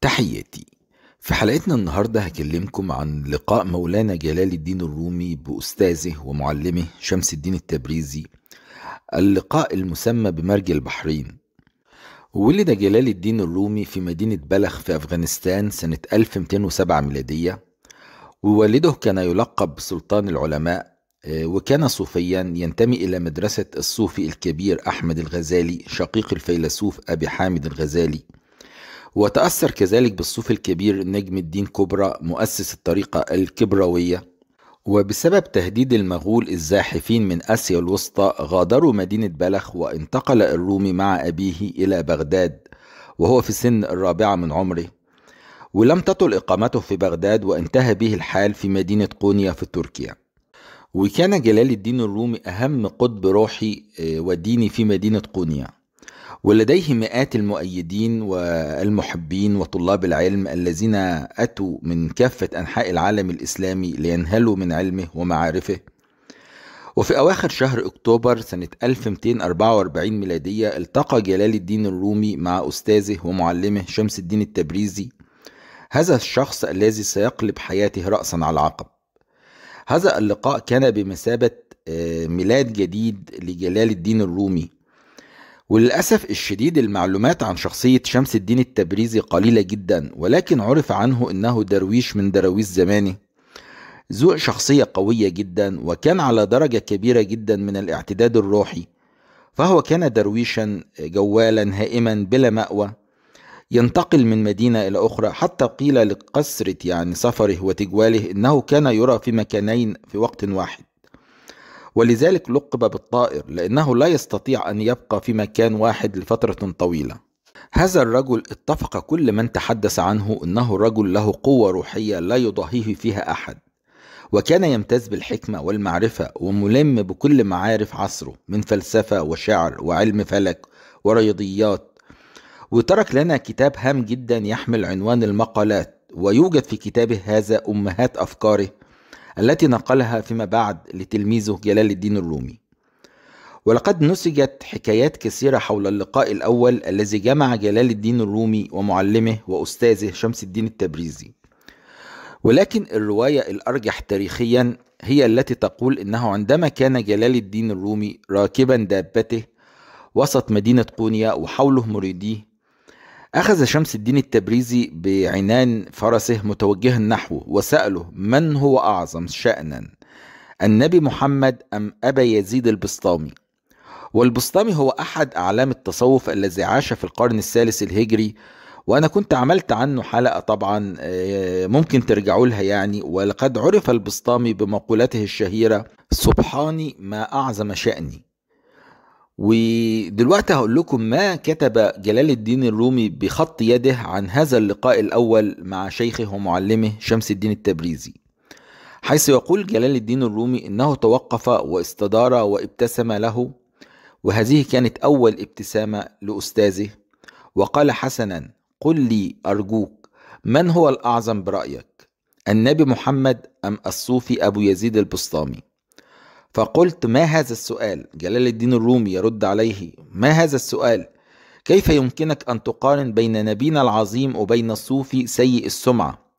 تحياتي في حلقتنا النهاردة هكلمكم عن لقاء مولانا جلال الدين الرومي بأستاذه ومعلمه شمس الدين التبريزي اللقاء المسمى بمرج البحرين ولد جلال الدين الرومي في مدينة بلخ في أفغانستان سنة 1207 ميلادية ووالده كان يلقب بسلطان العلماء آه، وكان صوفيا ينتمي إلى مدرسة الصوفي الكبير أحمد الغزالي شقيق الفيلسوف أبي حامد الغزالي وتأثر كذلك بالصوفي الكبير نجم الدين كبرى مؤسس الطريقة الكبروية وبسبب تهديد المغول الزاحفين من آسيا الوسطى غادروا مدينة بلخ وانتقل الرومي مع أبيه إلى بغداد وهو في سن الرابعة من عمره ولم تطل إقامته في بغداد وانتهى به الحال في مدينة قونيا في تركيا وكان جلال الدين الرومي أهم قطب روحي آه، وديني في مدينة قونيا ولديه مئات المؤيدين والمحبين وطلاب العلم الذين أتوا من كافة أنحاء العالم الإسلامي لينهلوا من علمه ومعارفه وفي أواخر شهر أكتوبر سنة 1244 ميلادية التقى جلال الدين الرومي مع أستاذه ومعلمه شمس الدين التبريزي هذا الشخص الذي سيقلب حياته رأسا على عقب هذا اللقاء كان بمثابة آه، ميلاد جديد لجلال الدين الرومي وللأسف الشديد المعلومات عن شخصية شمس الدين التبريزي قليلة جدا ولكن عرف عنه أنه درويش من دراويش زمانه ذو شخصية قوية جدا وكان على درجة كبيرة جدا من الاعتداد الروحي فهو كان درويشا جوالا هائما بلا مأوى ينتقل من مدينة إلى أخرى حتى قيل لقسرة يعني سفره وتجواله إنه كان يرى في مكانين في وقت واحد ولذلك لقب بالطائر لأنه لا يستطيع أن يبقى في مكان واحد لفترة طويلة هذا الرجل اتفق كل من تحدث عنه أنه رجل له قوة روحية لا يضاهيه فيها أحد وكان يمتاز بالحكمة والمعرفة وملم بكل معارف عصره من فلسفة وشعر وعلم فلك ورياضيات وترك لنا كتاب هام جدا يحمل عنوان المقالات ويوجد في كتابه هذا أمهات أفكاره التي نقلها فيما بعد لتلميذه جلال الدين الرومي ولقد نسجت حكايات كثيرة حول اللقاء الأول الذي جمع جلال الدين الرومي ومعلمه وأستاذه شمس الدين التبريزي ولكن الرواية الأرجح تاريخيا هي التي تقول إنه عندما كان جلال الدين الرومي راكبا دابته وسط مدينة قونيا وحوله مريديه أخذ شمس الدين التبريزي بعنان فرسه متوجها نحوه وسأله من هو أعظم شأنا النبي محمد أم أبا يزيد البسطامي والبسطامي هو أحد أعلام التصوف الذي عاش في القرن الثالث الهجري وأنا كنت عملت عنه حلقة طبعا آه، ممكن ترجعوا لها يعني ولقد عرف البسطامي بمقولته الشهيرة سبحاني ما أعظم شأني ودلوقتي هقول لكم ما كتب جلال الدين الرومي بخط يده عن هذا اللقاء الأول مع شيخه ومعلمه شمس الدين التبريزي حيث يقول جلال الدين الرومي إنه توقف واستدار وابتسم له وهذه كانت أول ابتسامة لأستاذه وقال حسنا قل لي أرجوك من هو الأعظم برأيك النبي محمد أم الصوفي أبو يزيد البسطامي فقلت ما هذا السؤال جلال الدين الرومي يرد عليه ما هذا السؤال كيف يمكنك أن تقارن بين نبينا العظيم وبين الصوفي سيء السمعة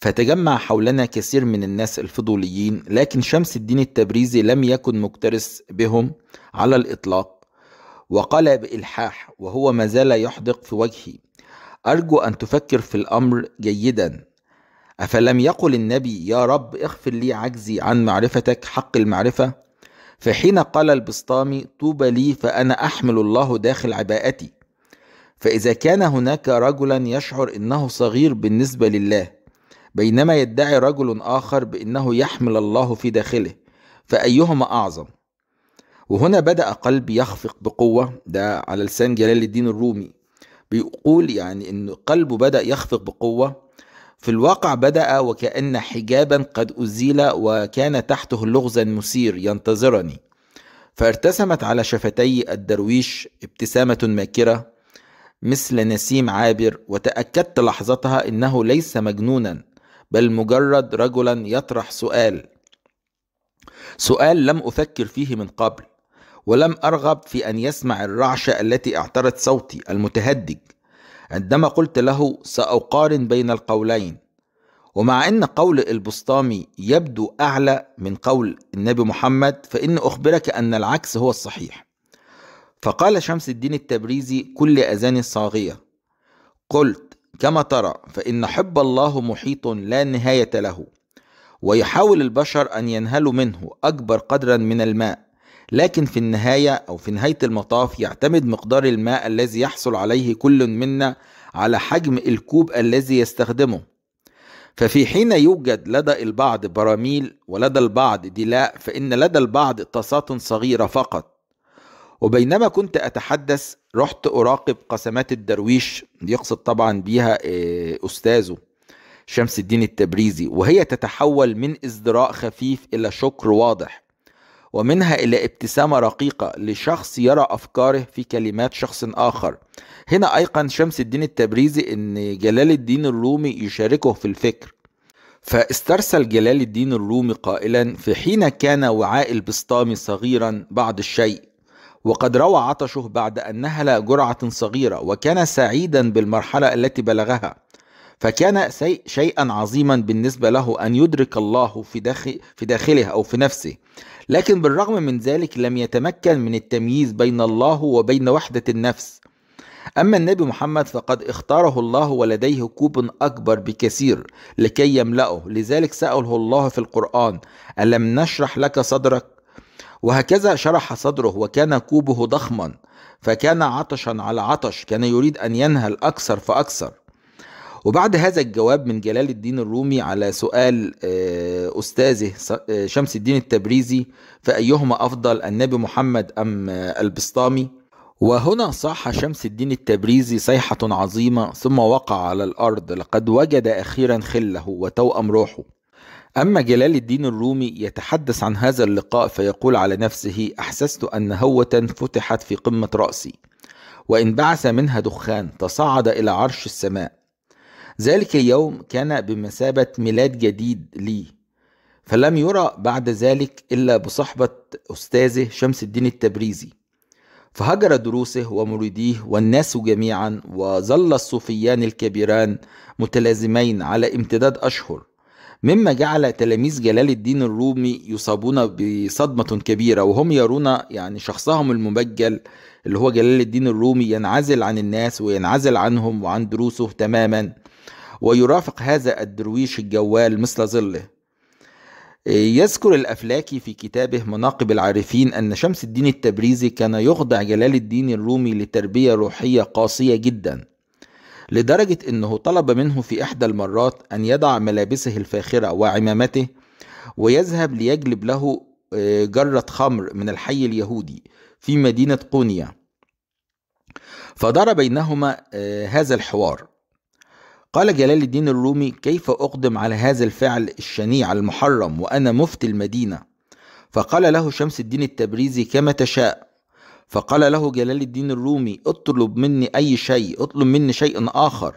فتجمع حولنا كثير من الناس الفضوليين لكن شمس الدين التبريزي لم يكن مكترث بهم على الإطلاق وقال بإلحاح وهو ما زال يحدق في وجهي أرجو أن تفكر في الأمر جيدا أفلم يقل النبي يا رب اغفر لي عجزي عن معرفتك حق المعرفة فحين قال البسطامي طوبى لي فأنا أحمل الله داخل عباءتي فإذا كان هناك رجلا يشعر أنه صغير بالنسبة لله بينما يدعي رجل آخر بأنه يحمل الله في داخله فأيهما أعظم وهنا بدأ قلبي يخفق بقوة ده على لسان جلال الدين الرومي بيقول يعني أن قلبه بدأ يخفق بقوة في الواقع بدأ وكأن حجابا قد أزيل وكان تحته لغزا مثير ينتظرني فارتسمت على شفتي الدرويش ابتسامة ماكرة مثل نسيم عابر وتأكدت لحظتها إنه ليس مجنونا بل مجرد رجلا يطرح سؤال سؤال لم أفكر فيه من قبل ولم أرغب في أن يسمع الرعشة التي اعترت صوتي المتهدج عندما قلت له سأقارن بين القولين ومع أن قول البسطامي يبدو أعلى من قول النبي محمد فإن أخبرك أن العكس هو الصحيح فقال شمس الدين التبريزي كل أذان الصاغية قلت كما ترى فإن حب الله محيط لا نهاية له ويحاول البشر أن ينهلوا منه أكبر قدرا من الماء لكن في النهاية أو في نهاية المطاف يعتمد مقدار الماء الذي يحصل عليه كل منا على حجم الكوب الذي يستخدمه ففي حين يوجد لدى البعض براميل ولدى البعض دلاء فإن لدى البعض طاسات صغيرة فقط وبينما كنت أتحدث رحت أراقب قسمات الدرويش يقصد طبعا بيها آه، أستاذه شمس الدين التبريزي وهي تتحول من ازدراء خفيف إلى شكر واضح ومنها إلى ابتسامة رقيقة لشخص يرى أفكاره في كلمات شخص آخر هنا أيقن شمس الدين التبريزي أن جلال الدين الرومي يشاركه في الفكر فاسترسل جلال الدين الرومي قائلا في حين كان وعاء البسطام صغيرا بعض الشيء وقد روى عطشه بعد أن نهل جرعة صغيرة وكان سعيدا بالمرحلة التي بلغها فكان شيئا عظيما بالنسبة له أن يدرك الله في, داخل في داخله أو في نفسه لكن بالرغم من ذلك لم يتمكن من التمييز بين الله وبين وحدة النفس أما النبي محمد فقد اختاره الله ولديه كوب أكبر بكثير لكي يملأه لذلك سأله الله في القرآن ألم نشرح لك صدرك وهكذا شرح صدره وكان كوبه ضخما فكان عطشا على عطش كان يريد أن ينهل أكثر فأكثر وبعد هذا الجواب من جلال الدين الرومي على سؤال آه، أستاذه آه، شمس الدين التبريزي فأيهما أفضل النبي محمد أم آه، البسطامي وهنا صاح شمس الدين التبريزي صيحة عظيمة ثم وقع على الأرض لقد وجد أخيرا خله وتوأم روحه أما جلال الدين الرومي يتحدث عن هذا اللقاء فيقول على نفسه أحسست أن هوة فتحت في قمة رأسي وإن بعث منها دخان تصعد إلى عرش السماء ذلك اليوم كان بمثابة ميلاد جديد لي فلم يرى بعد ذلك إلا بصحبة أستاذه شمس الدين التبريزي فهجر دروسه ومريديه والناس جميعا وظل الصوفيان الكبيران متلازمين على امتداد أشهر مما جعل تلاميذ جلال الدين الرومي يصابون بصدمة كبيرة وهم يرون يعني شخصهم المبجل اللي هو جلال الدين الرومي ينعزل عن الناس وينعزل عنهم وعن دروسه تماما ويرافق هذا الدرويش الجوال مثل ظله يذكر الأفلاكي في كتابه مناقب العارفين أن شمس الدين التبريزي كان يخضع جلال الدين الرومي لتربية روحية قاسية جدا لدرجة أنه طلب منه في إحدى المرات أن يضع ملابسه الفاخرة وعمامته ويذهب ليجلب له آه، جرة خمر من الحي اليهودي في مدينة قونيا فدار بينهما آه، هذا الحوار قال جلال الدين الرومي كيف أقدم على هذا الفعل الشنيع المحرم وأنا مفتي المدينة فقال له شمس الدين التبريزي كما تشاء فقال له جلال الدين الرومي اطلب مني أي شيء اطلب مني شيء آخر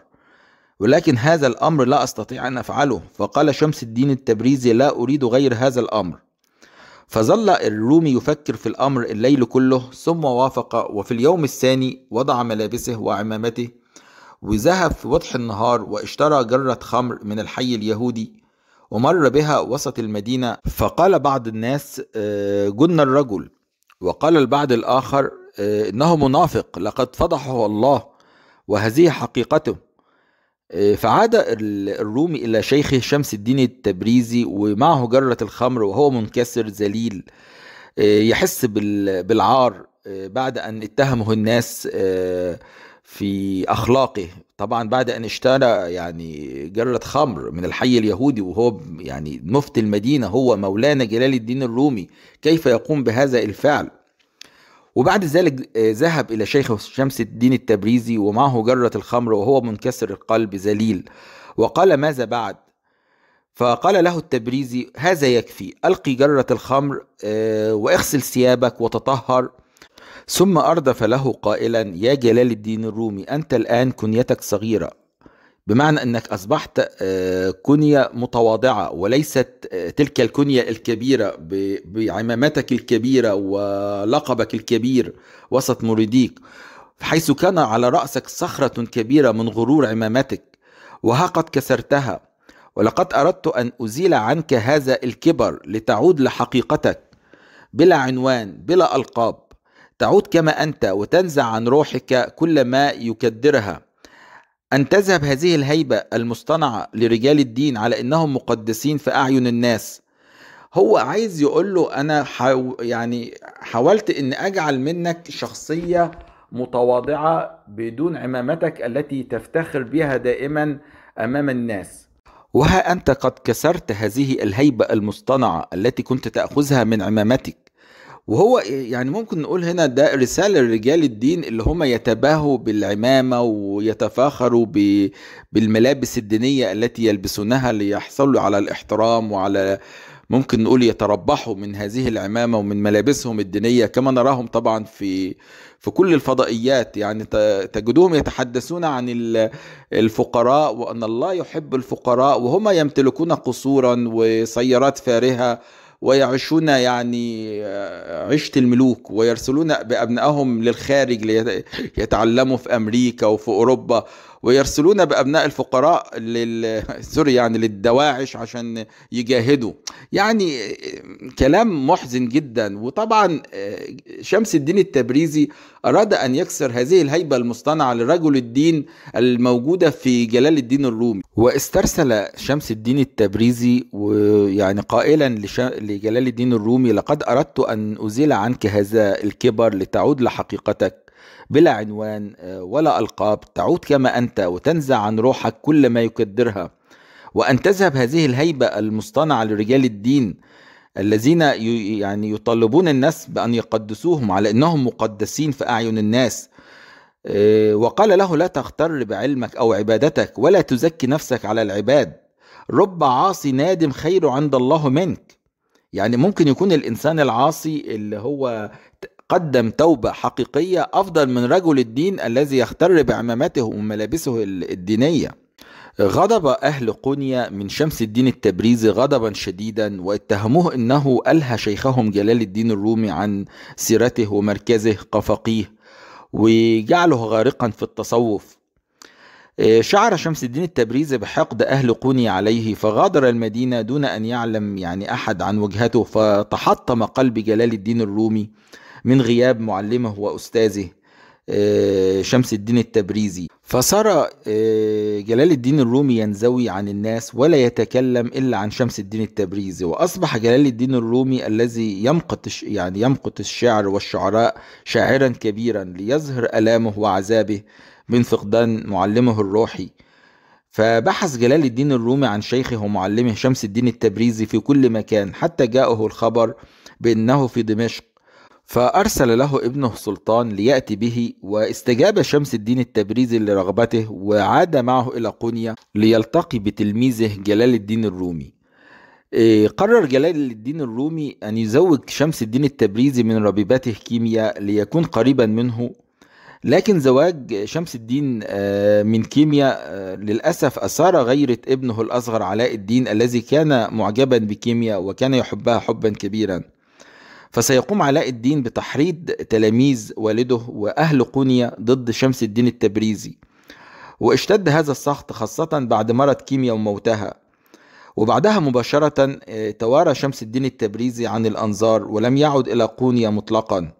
ولكن هذا الأمر لا أستطيع أن أفعله فقال شمس الدين التبريزي لا أريد غير هذا الأمر فظل الرومي يفكر في الأمر الليل كله ثم وافق وفي اليوم الثاني وضع ملابسه وعمامته وذهب في وضح النهار واشترى جرة خمر من الحي اليهودي ومر بها وسط المدينة فقال بعض الناس آه، جن الرجل وقال البعض الآخر آه، إنه منافق لقد فضحه الله وهذه حقيقته آه، فعاد الرومي إلى شيخه شمس الدين التبريزي ومعه جرة الخمر وهو منكسر ذليل يحس بالعار بعد أن اتهمه الناس في أخلاقه طبعا بعد أن اشترى يعني جرة خمر من الحي اليهودي وهو يعني مفتي المدينة هو مولانا جلال الدين الرومي كيف يقوم بهذا الفعل وبعد ذلك آه، ذهب إلى شيخ شمس الدين التبريزي ومعه جرة الخمر وهو منكسر القلب ذليل وقال ماذا بعد فقال له التبريزي هذا يكفي ألقي جرة الخمر آه، واغسل ثيابك وتطهر ثم أردف له قائلا يا جلال الدين الرومي أنت الآن كنيتك صغيرة بمعنى أنك أصبحت آه، كنية متواضعة وليست آه، تلك الكنية الكبيرة بعمامتك الكبيرة ولقبك الكبير وسط مريديك حيث كان على رأسك صخرة كبيرة من غرور عمامتك وها قد كسرتها ولقد أردت أن أزيل عنك هذا الكبر لتعود لحقيقتك بلا عنوان بلا ألقاب تعود كما أنت وتنزع عن روحك كل ما يكدرها أن تذهب هذه الهيبة المصطنعة لرجال الدين على أنهم مقدسين في أعين الناس هو عايز يقول له أنا حاو يعني حاولت أن أجعل منك شخصية متواضعة بدون عمامتك التي تفتخر بها دائما أمام الناس وها أنت قد كسرت هذه الهيبة المصطنعة التي كنت تأخذها من عمامتك وهو يعني ممكن نقول هنا ده رسالة لرجال الدين اللي هم يتباهوا بالعمامة ويتفاخروا بالملابس الدينية التي يلبسونها ليحصلوا على الاحترام وعلى ممكن نقول يتربحوا من هذه العمامة ومن ملابسهم الدينية كما نراهم طبعا في في كل الفضائيات يعني تجدهم يتحدثون عن الفقراء وأن الله يحب الفقراء وهم يمتلكون قصورا وسيارات فارهة ويعيشون يعني آه، عيشة الملوك ويرسلون بأبنائهم للخارج ليتعلموا في أمريكا وفي أوروبا ويرسلون بأبناء الفقراء لل... سوري يعني للدواعش عشان يجاهدوا يعني آه، كلام محزن جدا وطبعا آه، شمس الدين التبريزي أراد أن يكسر هذه الهيبة المصطنعة لرجل الدين الموجودة في جلال الدين الرومي واسترسل شمس الدين التبريزي ويعني قائلا لش... لجلال الدين الرومي لقد أردت أن أزيل عنك هذا الكبر لتعود لحقيقتك بلا عنوان آه، ولا ألقاب تعود كما أنت وتنزع عن روحك كل ما يكدرها وأن تذهب هذه الهيبة المصطنعة لرجال الدين الذين يعني يطالبون الناس بأن يقدسوهم على أنهم مقدسين في أعين الناس آه، وقال له لا تغتر بعلمك أو عبادتك ولا تزكي نفسك على العباد رب عاصي نادم خير عند الله منك يعني ممكن يكون الإنسان العاصي اللي هو قدم توبة حقيقية أفضل من رجل الدين الذي يختر بعمامته وملابسه الدينية غضب أهل قونيا من شمس الدين التبريزي غضبا شديدا واتهموه أنه ألهى شيخهم جلال الدين الرومي عن سيرته ومركزه كفقيه وجعله غارقا في التصوف آه، شعر شمس الدين التبريزي بحقد أهل قوني عليه فغادر المدينة دون أن يعلم يعني أحد عن وجهته فتحطم قلب جلال الدين الرومي من غياب معلمه وأستاذه آه، شمس الدين التبريزي فصار آه، جلال الدين الرومي ينزوي عن الناس ولا يتكلم إلا عن شمس الدين التبريزي وأصبح جلال الدين الرومي الذي يمقت يعني يمقت الشعر والشعراء شاعرا كبيرا ليظهر ألامه وعذابه من فقدان معلمه الروحي فبحث جلال الدين الرومي عن شيخه ومعلمه شمس الدين التبريزي في كل مكان حتى جاءه الخبر بأنه في دمشق فأرسل له ابنه سلطان ليأتي به واستجاب شمس الدين التبريزي لرغبته وعاد معه إلى قونيا ليلتقي بتلميذه جلال الدين الرومي إيه، قرر جلال الدين الرومي أن يزوج شمس الدين التبريزي من ربيبته كيمياء ليكون قريبا منه لكن زواج شمس الدين آه، من كيمياء آه، للأسف أثار غيرة ابنه الأصغر علاء الدين الذي كان معجبا بكيمياء وكان يحبها حبا كبيرا فسيقوم علاء الدين بتحريض تلاميذ والده وأهل قنية ضد شمس الدين التبريزي واشتد هذا السخط خاصة بعد مرض كيميا وموتها وبعدها مباشرة آه، توارى شمس الدين التبريزي عن الأنظار ولم يعد إلى قونيا مطلقا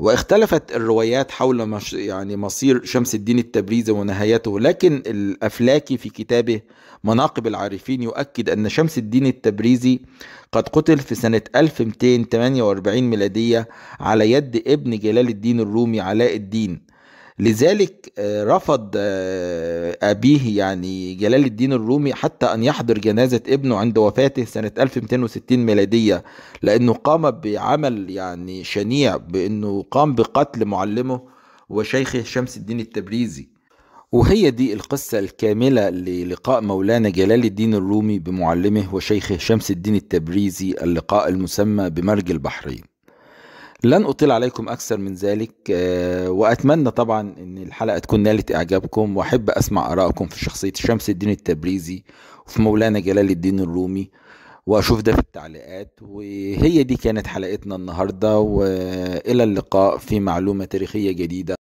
واختلفت الروايات حول مش يعني مصير شمس الدين التبريزي ونهايته لكن الأفلاكي في كتابه مناقب العارفين يؤكد أن شمس الدين التبريزي قد قتل في سنة 1248 ميلادية على يد ابن جلال الدين الرومي علاء الدين لذلك آه، رفض آه، أبيه يعني جلال الدين الرومي حتى أن يحضر جنازة ابنه عند وفاته سنة 1260 ميلادية لأنه قام بعمل يعني شنيع بأنه قام بقتل معلمه وشيخه شمس الدين التبريزي وهي دي القصة الكاملة للقاء مولانا جلال الدين الرومي بمعلمه وشيخه شمس الدين التبريزي اللقاء المسمى بمرج البحرين لن أطيل عليكم أكثر من ذلك آه، وأتمنى طبعا أن الحلقة تكون نالت إعجابكم وأحب أسمع آرائكم في شخصية شمس الدين التبريزي وفي مولانا جلال الدين الرومي وأشوف ده في التعليقات وهي دي كانت حلقتنا النهاردة وإلى اللقاء في معلومة تاريخية جديدة